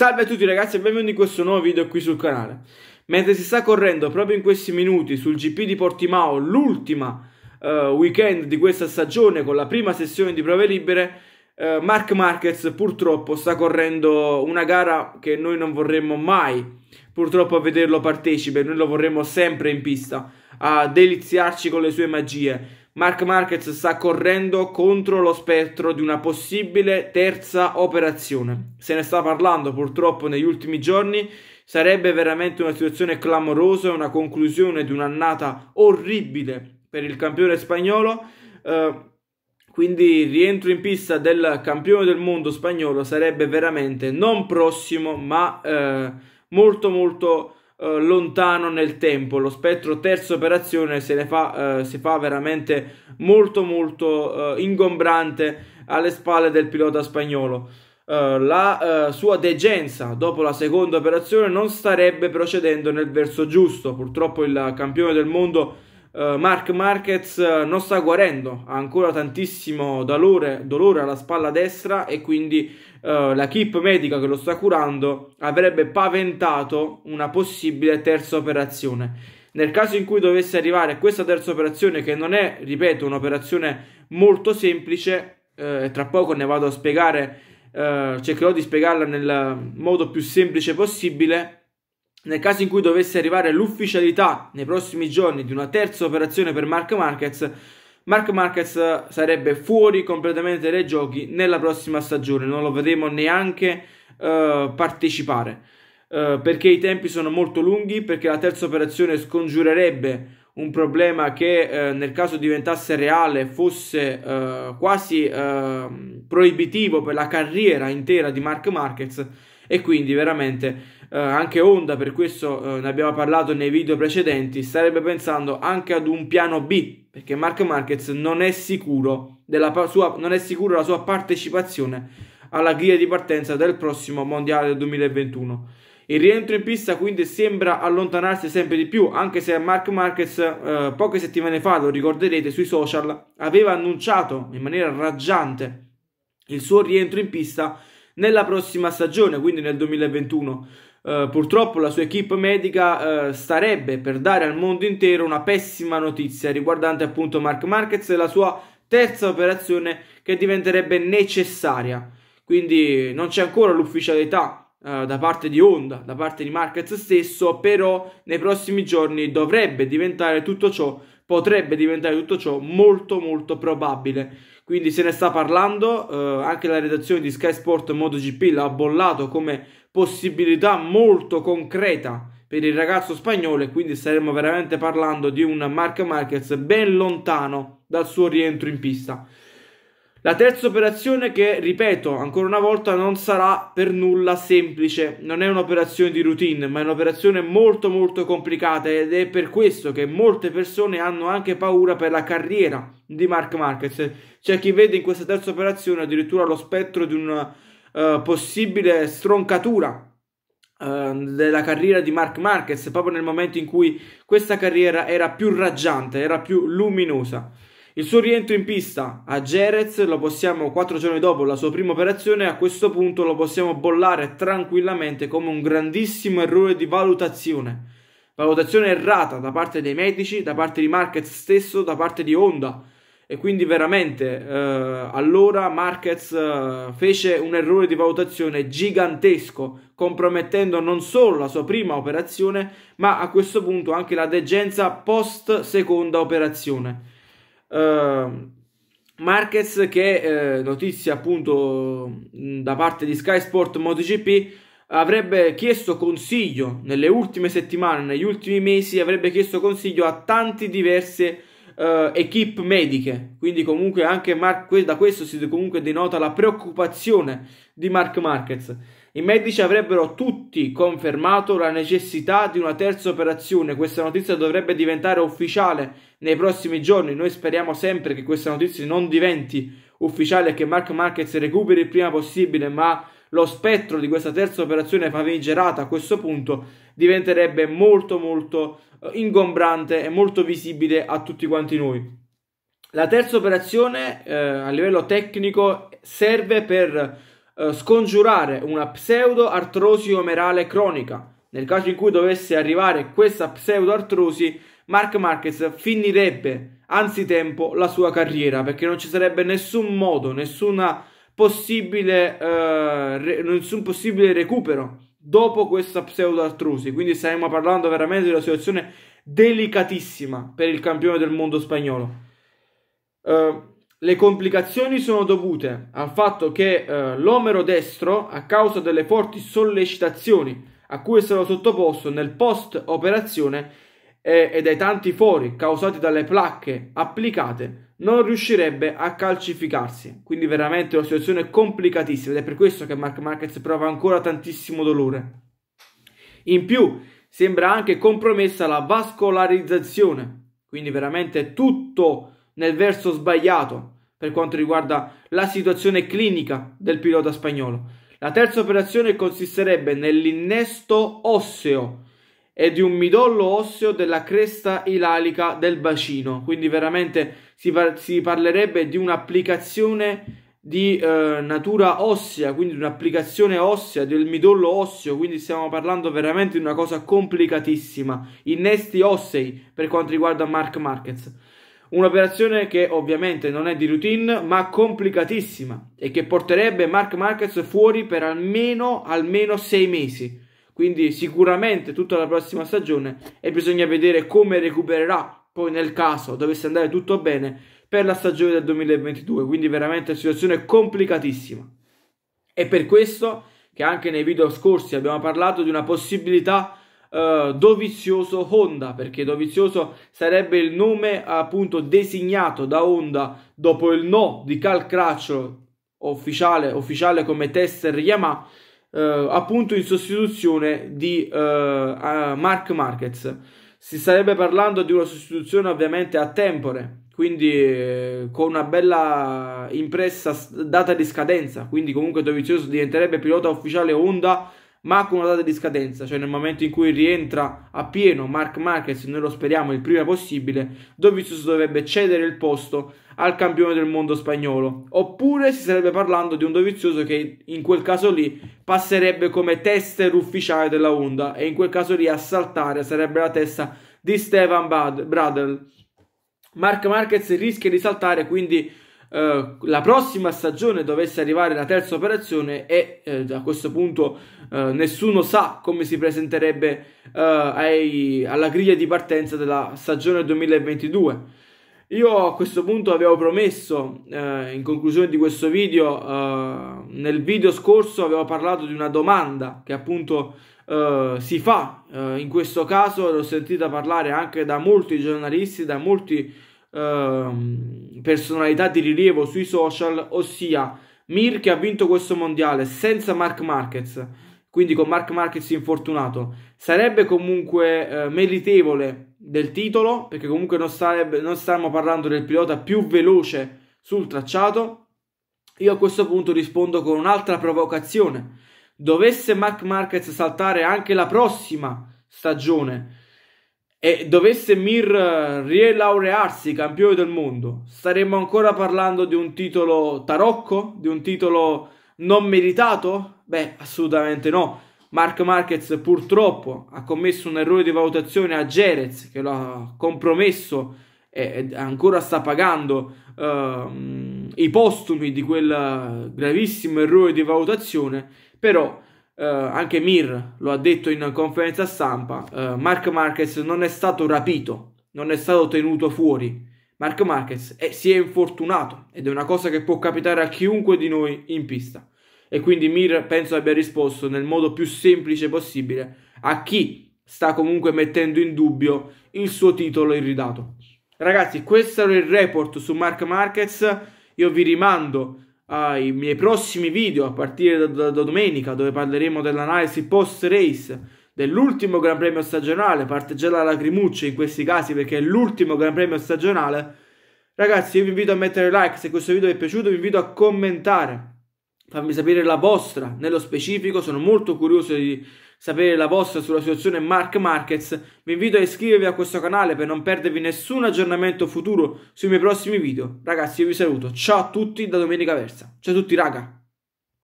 Salve a tutti ragazzi e benvenuti in questo nuovo video qui sul canale. Mentre si sta correndo proprio in questi minuti sul GP di Portimao, l'ultima uh, weekend di questa stagione con la prima sessione di prove libere, uh, Mark Marquez purtroppo sta correndo una gara che noi non vorremmo mai purtroppo vederlo partecipe, noi lo vorremmo sempre in pista, a deliziarci con le sue magie. Mark Marquez sta correndo contro lo spettro di una possibile terza operazione. Se ne sta parlando purtroppo negli ultimi giorni. Sarebbe veramente una situazione clamorosa, una conclusione di un'annata orribile per il campione spagnolo. Eh, quindi il rientro in pista del campione del mondo spagnolo sarebbe veramente non prossimo, ma eh, molto molto eh, lontano nel tempo. Lo spettro terza operazione se ne fa, eh, si fa veramente molto molto eh, ingombrante alle spalle del pilota spagnolo. Eh, la eh, sua degenza dopo la seconda operazione non starebbe procedendo nel verso giusto. Purtroppo il campione del mondo Mark Marquez non sta guarendo, ha ancora tantissimo dolore, dolore alla spalla destra e quindi eh, la keep medica che lo sta curando avrebbe paventato una possibile terza operazione. Nel caso in cui dovesse arrivare questa terza operazione, che non è, ripeto, un'operazione molto semplice, eh, tra poco ne vado a spiegare, eh, cercherò di spiegarla nel modo più semplice possibile, nel caso in cui dovesse arrivare l'ufficialità nei prossimi giorni di una terza operazione per Mark Markets, Mark Marquez sarebbe fuori completamente dai giochi nella prossima stagione, non lo vedremo neanche uh, partecipare uh, perché i tempi sono molto lunghi, perché la terza operazione scongiurerebbe un problema che uh, nel caso diventasse reale fosse quasi ehm, proibitivo per la carriera intera di Mark Marquez e quindi veramente eh, anche Honda, per questo eh, ne abbiamo parlato nei video precedenti, starebbe pensando anche ad un piano B perché Mark Marquez non è sicuro della sua, non è sicuro la sua partecipazione alla griglia di partenza del prossimo mondiale 2021. Il rientro in pista quindi sembra allontanarsi sempre di più, anche se Mark Marquez eh, poche settimane fa, lo ricorderete sui social, aveva annunciato in maniera raggiante il suo rientro in pista nella prossima stagione, quindi nel 2021. Uh, eh, purtroppo la sua equip medica uh, starebbe per dare al mondo intero una pessima notizia riguardante appunto Mark Marquez e la sua terza operazione che diventerebbe necessaria. Quindi non c'è ancora l'ufficialità uh, da parte di Honda, da parte di Marquez stesso, però nei prossimi giorni dovrebbe diventare tutto ciò potrebbe diventare tutto ciò molto molto probabile. Quindi se ne sta parlando, eh, anche la redazione di Sky Sport MotoGP l'ha bollato come possibilità molto concreta per il ragazzo spagnolo e quindi staremo veramente parlando di un Mark Marquez ben lontano dal suo rientro in pista. La terza operazione che, ripeto, ancora una volta non sarà per nulla semplice, non è un'operazione di routine, ma è un'operazione molto molto complicata ed è per questo che molte persone hanno anche paura per la carriera di Mark Marquez. C'è chi vede in questa terza operazione addirittura lo spettro di una uh, possibile stroncatura uh, della carriera di Mark Marquez proprio nel momento in cui questa carriera era più raggiante, era più luminosa. Il suo rientro in pista a Jerez lo possiamo, quattro giorni dopo la sua prima operazione, a questo punto lo possiamo bollare tranquillamente come un grandissimo errore di valutazione. Valutazione errata da parte dei medici, da parte di Marquez stesso, da parte di Honda. E quindi veramente eh, allora Marquez eh, fece un errore di valutazione gigantesco, compromettendo non solo la sua prima operazione, ma a questo punto anche la degenza post seconda operazione. Ehm, Marquez che, eh, notizia appunto da parte di Sky Sport MotoGP, avrebbe chiesto consiglio nelle ultime settimane, negli ultimi mesi, avrebbe chiesto consiglio a tanti diverse eh, equip mediche. Quindi comunque anche Mark, da questo si comunque denota la preoccupazione di Mark Marquez. I medici avrebbero tutti confermato la necessità di una terza operazione. Questa notizia dovrebbe diventare ufficiale nei prossimi giorni. Noi speriamo sempre che questa notizia non diventi ufficiale e che Mark Marquez recuperi il prima possibile, ma lo spettro di questa terza operazione famigerata a questo punto diventerebbe molto molto eh, ingombrante e molto visibile a tutti quanti noi. La terza operazione eh, a livello tecnico serve per eh, scongiurare una pseudoartrosi omerale cronica. Nel caso in cui dovesse arrivare questa pseudoartrosi Mark Marquez finirebbe anzitempo la sua carriera perché non ci sarebbe nessun modo, nessuna possibile, eh, re, nessun possibile recupero dopo questa pseudo artrosi. Quindi stiamo parlando veramente di una situazione delicatissima per il campione del mondo spagnolo. Eh, le complicazioni sono dovute al fatto che eh, l'omero destro, a causa delle forti sollecitazioni a cui è stato sottoposto nel post operazione, e, dai tanti fori causati dalle placche applicate non riuscirebbe a calcificarsi. Quindi veramente una situazione complicatissima ed è per questo che Mark Marquez prova ancora tantissimo dolore. In più sembra anche compromessa la vascolarizzazione, quindi veramente tutto nel verso sbagliato per quanto riguarda la situazione clinica del pilota spagnolo. La terza operazione consisterebbe nell'innesto osseo e di un midollo osseo della cresta ilalica del bacino. Quindi veramente si, par- si parlerebbe di un'applicazione di eh, natura ossea, quindi un'applicazione ossea del midollo osseo, quindi stiamo parlando veramente di una cosa complicatissima, innesti ossei per quanto riguarda Mark Markets. Un'operazione che ovviamente non è di routine, ma complicatissima e che porterebbe Mark Markets fuori per almeno, almeno 6 mesi. Quindi sicuramente tutta la prossima stagione e bisogna vedere come recupererà poi nel caso dovesse andare tutto bene per la stagione del 2022. Quindi veramente una situazione complicatissima. è per questo che anche nei video scorsi abbiamo parlato di una possibilità Uh, Dovizioso Honda, perché Dovizioso sarebbe il nome appunto designato da Honda dopo il no di Calcraccio ufficiale, ufficiale come tester Yamaha eh, appunto in sostituzione di eh, Mark Markets. Si starebbe parlando di una sostituzione ovviamente a tempore, quindi eh, con una bella impressa data di scadenza, quindi comunque Dovizioso diventerebbe pilota ufficiale Honda ma con una data di scadenza, cioè nel momento in cui rientra a pieno Mark Marquez, noi lo speriamo il prima possibile, Dovizioso dovrebbe cedere il posto al campione del mondo spagnolo, oppure si starebbe parlando di un Dovizioso che in quel caso lì passerebbe come tester ufficiale della Honda e in quel caso lì a saltare sarebbe la testa di Stevan Bradl. Mark Marquez rischia di saltare, quindi eh, la prossima stagione dovesse arrivare la terza operazione e eh, a questo punto eh, nessuno sa come si presenterebbe eh, ai, alla griglia di partenza della stagione 2022. Io a questo punto avevo promesso, eh, in conclusione di questo video, eh, nel video scorso avevo parlato di una domanda che appunto Uh, si fa. Uh, in questo caso l'ho sentita parlare anche da molti giornalisti, da molti ehm, personalità di rilievo sui social, ossia Mir che ha vinto questo mondiale senza Mark Marquez, quindi con Mark Marquez infortunato, sarebbe comunque eh, meritevole del titolo, perché comunque non, sarebbe, non stiamo parlando del pilota più veloce sul tracciato. Io a questo punto rispondo con un'altra provocazione. Dovesse Mark Marquez saltare anche la prossima stagione e dovesse Mir eh, rielaurearsi campione del mondo, staremmo ancora parlando di un titolo tarocco, di un titolo non meritato? Beh, assolutamente no. Mark Marquez purtroppo ha commesso un errore di valutazione a Jerez che lo ha compromesso e ancora sta pagando uh, i postumi di quel gravissimo errore di valutazione, però eh, anche Mir lo ha detto in conferenza stampa, eh, Mark Marquez non è stato rapito, non è stato tenuto fuori. Mark Marquez è, si è infortunato ed è una cosa che può capitare a chiunque di noi in pista. E quindi Mir penso abbia risposto nel modo più semplice possibile a chi sta comunque mettendo in dubbio il suo titolo irridato. Ragazzi, questo era il report su Mark Marquez. Io vi rimando ai miei prossimi video a partire da, da, da domenica dove parleremo dell'analisi post race dell'ultimo Gran Premio stagionale, parte già la lacrimuccia in questi casi perché è l'ultimo Gran Premio stagionale. Ragazzi, io vi invito a mettere like se questo video vi è piaciuto, vi invito a commentare, fammi sapere la vostra nello specifico, sono molto curioso di sapere la vostra sulla situazione Mark Markets, vi invito a iscrivervi a questo canale per non perdervi nessun aggiornamento futuro sui miei prossimi video. Ragazzi, io vi saluto. Ciao a tutti da Domenica Versa. Ciao a tutti, raga.